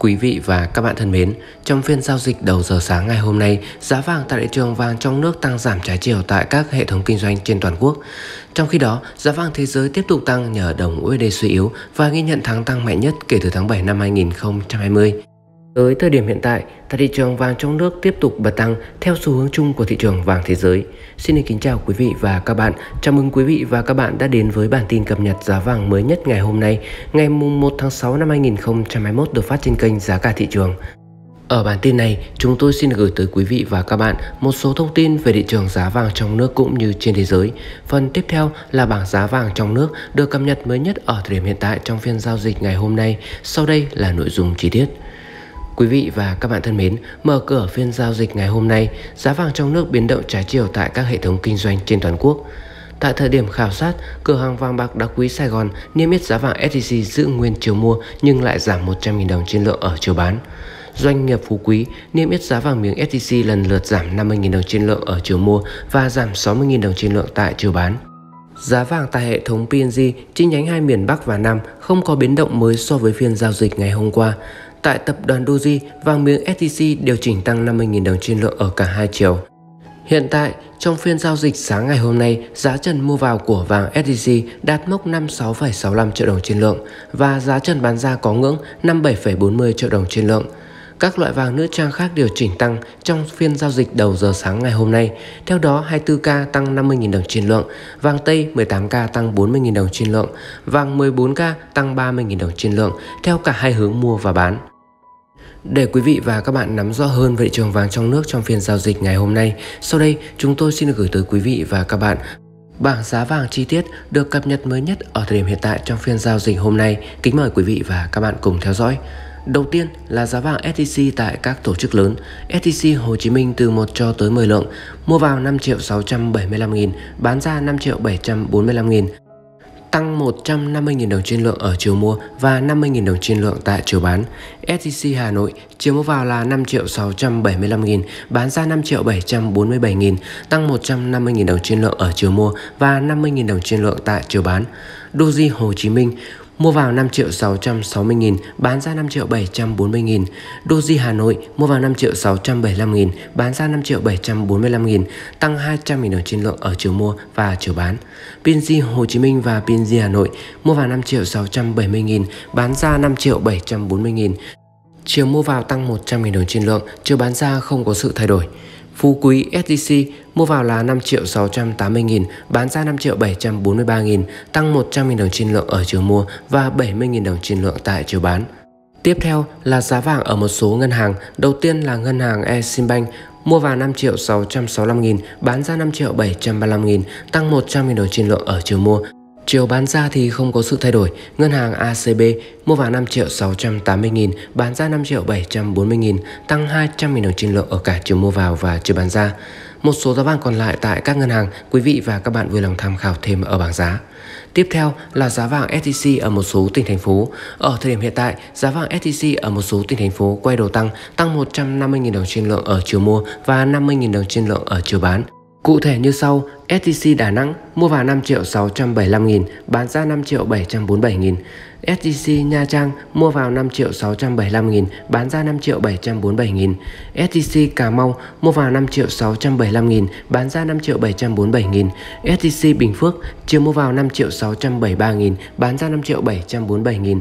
Quý vị và các bạn thân mến, trong phiên giao dịch đầu giờ sáng ngày hôm nay, giá vàng tại thị trường vàng trong nước tăng giảm trái chiều tại các hệ thống kinh doanh trên toàn quốc. Trong khi đó, giá vàng thế giới tiếp tục tăng nhờ đồng USD suy yếu và ghi nhận tháng tăng mạnh nhất kể từ tháng 7 năm 2020. Tới thời điểm hiện tại, tại thị trường vàng trong nước tiếp tục bật tăng theo xu hướng chung của thị trường vàng thế giới. Xin được kính chào quý vị và các bạn. Chào mừng quý vị và các bạn đã đến với bản tin cập nhật giá vàng mới nhất ngày hôm nay, ngày 1 tháng 6 năm 2021 được phát trên kênh Giá cả thị trường. Ở bản tin này, chúng tôi xin gửi tới quý vị và các bạn một số thông tin về thị trường giá vàng trong nước cũng như trên thế giới. Phần tiếp theo là bảng giá vàng trong nước được cập nhật mới nhất ở thời điểm hiện tại trong phiên giao dịch ngày hôm nay. Sau đây là nội dung chi tiết. Quý vị và các bạn thân mến, mở cửa phiên giao dịch ngày hôm nay, giá vàng trong nước biến động trái chiều tại các hệ thống kinh doanh trên toàn quốc. Tại thời điểm khảo sát, cửa hàng vàng bạc đá quý Sài Gòn niêm yết giá vàng SJC giữ nguyên chiều mua nhưng lại giảm 100.000 đồng trên lượng ở chiều bán. Doanh nghiệp Phú Quý niêm yết giá vàng miếng SJC lần lượt giảm 50.000 đồng trên lượng ở chiều mua và giảm 60.000 đồng trên lượng tại chiều bán. Giá vàng tại hệ thống PNG chi nhánh hai miền Bắc và Nam không có biến động mới so với phiên giao dịch ngày hôm qua. Tại tập đoàn Doji, vàng miếng SJC điều chỉnh tăng 50.000 đồng trên lượng ở cả hai chiều. Hiện tại, trong phiên giao dịch sáng ngày hôm nay, giá trần mua vào của vàng SJC đạt mốc 56,65 triệu đồng trên lượng và giá trần bán ra có ngưỡng 57,40 triệu đồng trên lượng. Các loại vàng nữ trang khác điều chỉnh tăng trong phiên giao dịch đầu giờ sáng ngày hôm nay. Theo đó, 24K tăng 50.000 đồng trên lượng, vàng Tây 18K tăng 40.000 đồng trên lượng, vàng 14K tăng 30.000 đồng trên lượng theo cả hai hướng mua và bán. Để quý vị và các bạn nắm rõ hơn về thị trường vàng trong nước trong phiên giao dịch ngày hôm nay, sau đây chúng tôi xin được gửi tới quý vị và các bạn bảng giá vàng chi tiết được cập nhật mới nhất ở thời điểm hiện tại trong phiên giao dịch hôm nay. Kính mời quý vị và các bạn cùng theo dõi. Đầu tiên là giá vàng SJC tại các tổ chức lớn. SJC Hồ Chí Minh từ 1 cho tới 10 lượng, mua vào 5 triệu 675 nghìn, bán ra 5 triệu 745 nghìn, tăng 150.000 đồng trên lượng ở chiều mua và 50.000 đồng trên lượng tại chiều bán. SJC Hà Nội chiều mua vào là 5 triệu 675 nghìn, bán ra 5 triệu 747 nghìn, tăng 150.000 đồng trên lượng ở chiều mua và 50.000 đồng trên lượng tại chiều bán. Doji Hồ Chí Minh mua vào 5 triệu 660 nghìn, bán ra 5 triệu 740 nghìn. Doji Hà Nội mua vào 5 triệu 675 nghìn, bán ra 5 triệu 745 nghìn, tăng 200 nghìn đồng trên lượng ở chiều mua và chiều bán. Binz Hồ Chí Minh và Binz Hà Nội mua vào 5 triệu 670 nghìn, bán ra 5 triệu 740 nghìn. Chiều mua vào tăng 100 nghìn đồng trên lượng, chiều bán ra không có sự thay đổi. Phú Quý SJC mua vào là 5 triệu 680 nghìn, bán ra 5 triệu 743 nghìn, tăng 100 nghìn đồng trên lượng ở chiều mua và 70 nghìn đồng trên lượng tại chiều bán. Tiếp theo là giá vàng ở một số ngân hàng, đầu tiên là ngân hàng Eximbank mua vào 5 triệu 665 nghìn, bán ra 5 triệu 735 nghìn, tăng 100 nghìn đồng trên lượng ở chiều mua Chiều bán ra thì không có sự thay đổi, ngân hàng ACB mua vào 5 triệu 680 nghìn, bán ra 5 triệu 740 nghìn, tăng 200 nghìn đồng trên lượng ở cả chiều mua vào và chiều bán ra. Một số giá vàng còn lại tại các ngân hàng, quý vị và các bạn vui lòng tham khảo thêm ở bảng giá. Tiếp theo là giá vàng SJC e ở một số tỉnh thành phố. Ở thời điểm hiện tại, giá vàng SJC e ở một số tỉnh thành phố quay đầu tăng, tăng 150.000 đồng trên lượng ở chiều mua và 50.000 đồng trên lượng ở chiều bán. Cụ thể như sau, STC Đà Nẵng mua vào 5 triệu 675 nghìn, bán ra 5 triệu 747 nghìn. STC Nha Trang mua vào 5 triệu 675 nghìn, bán ra 5 triệu 747 nghìn. STC Cà Mau mua vào 5 triệu 675 nghìn, bán ra 5 triệu 747 nghìn. STC Bình Phước chiều mua vào 5 triệu 673 nghìn, bán ra 5 triệu 747 nghìn.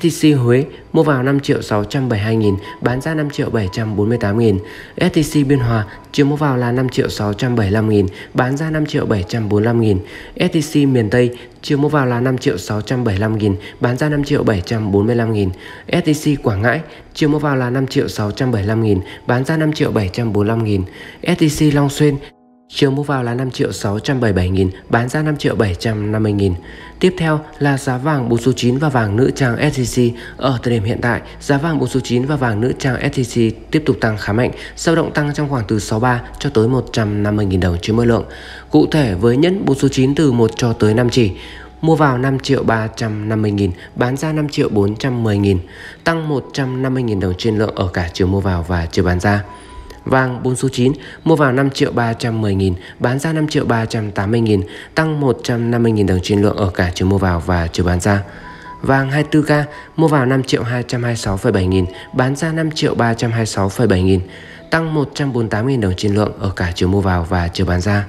STC Huế mua vào 5 triệu 672 nghìn, bán ra 5 triệu 748 nghìn. STC Biên Hòa chiều mua vào là 5 triệu 675 nghìn, bán ra 5 5 triệu 745 nghìn, STC miền Tây chiều mua vào là 5 triệu 675 nghìn, bán ra 5 triệu 745 nghìn, STC Quảng Ngãi chiều mua vào là 5 triệu 675 nghìn, bán ra 5 triệu 745 nghìn, STC Long Xuyên Chiều mua vào là 5 triệu 677 nghìn, bán ra 5 triệu 750 nghìn. Tiếp theo là giá vàng 4 số 9 và vàng nữ trang SCC. Ở thời điểm hiện tại, giá vàng 4 số 9 và vàng nữ trang SCC tiếp tục tăng khá mạnh, dao động tăng trong khoảng từ 63 cho tới 150 nghìn đồng trên mỗi lượng. Cụ thể với nhẫn 4 số 9 từ 1 cho tới 5 chỉ, mua vào 5 triệu 350 nghìn, bán ra 5 triệu 410 nghìn, tăng 150 nghìn đồng trên lượng ở cả chiều mua vào và chiều bán ra. Vàng 4 số 9 mua vào 5 triệu 310 nghìn, bán ra 5 triệu 380 nghìn, tăng 150 nghìn đồng trên lượng ở cả chiều mua vào và chiều bán ra. Vàng 24K mua vào 5 triệu 226,7 nghìn, bán ra 5 triệu 326,7 nghìn, tăng 148 nghìn đồng trên lượng ở cả chiều mua vào và chiều bán ra.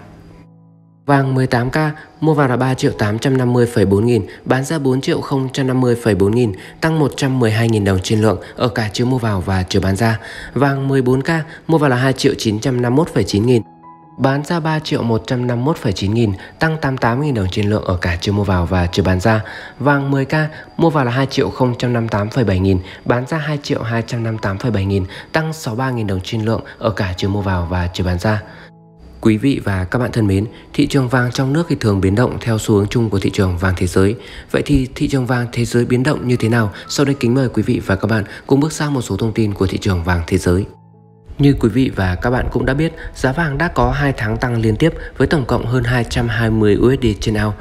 Vàng 18K mua vào là 3 triệu 850,4 nghìn, bán ra 4 triệu 050,4 nghìn, tăng 112 nghìn đồng trên lượng ở cả chiều mua vào và chiều bán ra. Vàng 14K mua vào là 2 triệu 951,9 nghìn, bán ra 3 triệu 151,9 nghìn, tăng 88 nghìn đồng trên lượng ở cả chiều mua vào và chiều bán ra. Vàng 10K mua vào là 2 triệu 058,7 nghìn, bán ra 2 triệu 258,7 nghìn, tăng 63 nghìn đồng trên lượng ở cả chiều mua vào và chiều bán ra. Quý vị và các bạn thân mến, thị trường vàng trong nước thì thường biến động theo xu hướng chung của thị trường vàng thế giới. Vậy thì thị trường vàng thế giới biến động như thế nào? Sau đây kính mời quý vị và các bạn cùng bước sang một số thông tin của thị trường vàng thế giới. Như quý vị và các bạn cũng đã biết, giá vàng đã có 2 tháng tăng liên tiếp với tổng cộng hơn 220 USD trên ao.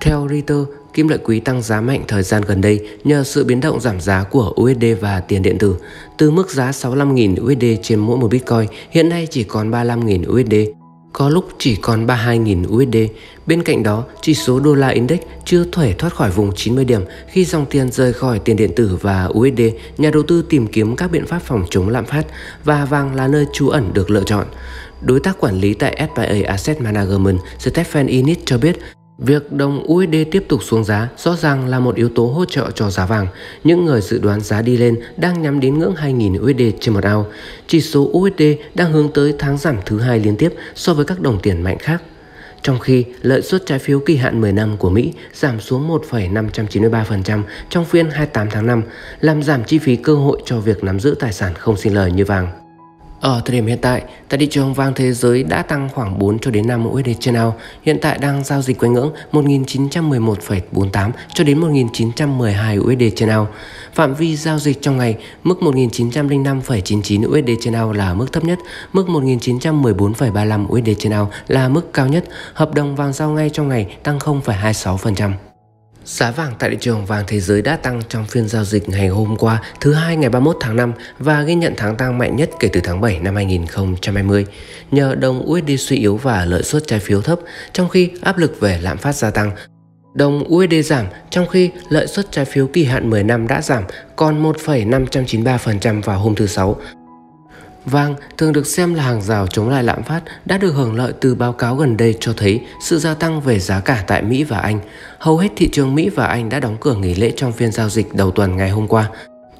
Theo Reuters, kim loại quý tăng giá mạnh thời gian gần đây nhờ sự biến động giảm giá của USD và tiền điện tử. Từ mức giá 65.000 USD trên mỗi một Bitcoin, hiện nay chỉ còn 35.000 USD có lúc chỉ còn 32.000 USD. Bên cạnh đó, chỉ số đô la index chưa thể thoát khỏi vùng 90 điểm khi dòng tiền rời khỏi tiền điện tử và USD, nhà đầu tư tìm kiếm các biện pháp phòng chống lạm phát và vàng là nơi trú ẩn được lựa chọn. Đối tác quản lý tại S&A Asset Management Stephen Init cho biết Việc đồng USD tiếp tục xuống giá rõ ràng là một yếu tố hỗ trợ cho giá vàng. Những người dự đoán giá đi lên đang nhắm đến ngưỡng 2.000 USD trên một ao. Chỉ số USD đang hướng tới tháng giảm thứ hai liên tiếp so với các đồng tiền mạnh khác. Trong khi lợi suất trái phiếu kỳ hạn 10 năm của Mỹ giảm xuống 1,593% trong phiên 28 tháng 5, làm giảm chi phí cơ hội cho việc nắm giữ tài sản không sinh lời như vàng. Ở thời điểm hiện tại, tại thị trường vàng thế giới đã tăng khoảng 4 cho đến 5 USD trên ao, hiện tại đang giao dịch quanh ngưỡng 1911,48 cho đến 1912 USD trên ao. Phạm vi giao dịch trong ngày, mức 1905,99 USD trên ao là mức thấp nhất, mức 1914,35 USD trên ao là mức cao nhất. Hợp đồng vàng giao ngay trong ngày tăng 0,26%. Giá vàng tại thị trường vàng thế giới đã tăng trong phiên giao dịch ngày hôm qua thứ hai ngày 31 tháng 5 và ghi nhận tháng tăng mạnh nhất kể từ tháng 7 năm 2020 nhờ đồng USD suy yếu và lợi suất trái phiếu thấp trong khi áp lực về lạm phát gia tăng. Đồng USD giảm trong khi lợi suất trái phiếu kỳ hạn 10 năm đã giảm còn 1,593% vào hôm thứ Sáu Vàng thường được xem là hàng rào chống lại lạm phát đã được hưởng lợi từ báo cáo gần đây cho thấy sự gia tăng về giá cả tại Mỹ và Anh. Hầu hết thị trường Mỹ và Anh đã đóng cửa nghỉ lễ trong phiên giao dịch đầu tuần ngày hôm qua.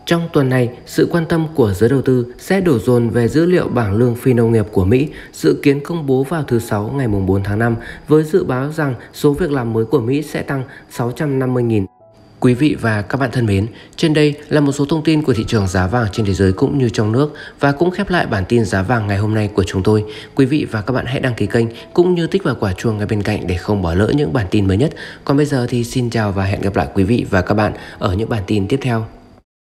Trong tuần này, sự quan tâm của giới đầu tư sẽ đổ dồn về dữ liệu bảng lương phi nông nghiệp của Mỹ dự kiến công bố vào thứ Sáu ngày 4 tháng 5 với dự báo rằng số việc làm mới của Mỹ sẽ tăng 650.000 Quý vị và các bạn thân mến, trên đây là một số thông tin của thị trường giá vàng trên thế giới cũng như trong nước và cũng khép lại bản tin giá vàng ngày hôm nay của chúng tôi. Quý vị và các bạn hãy đăng ký kênh cũng như tích vào quả chuông ngay bên cạnh để không bỏ lỡ những bản tin mới nhất. Còn bây giờ thì xin chào và hẹn gặp lại quý vị và các bạn ở những bản tin tiếp theo.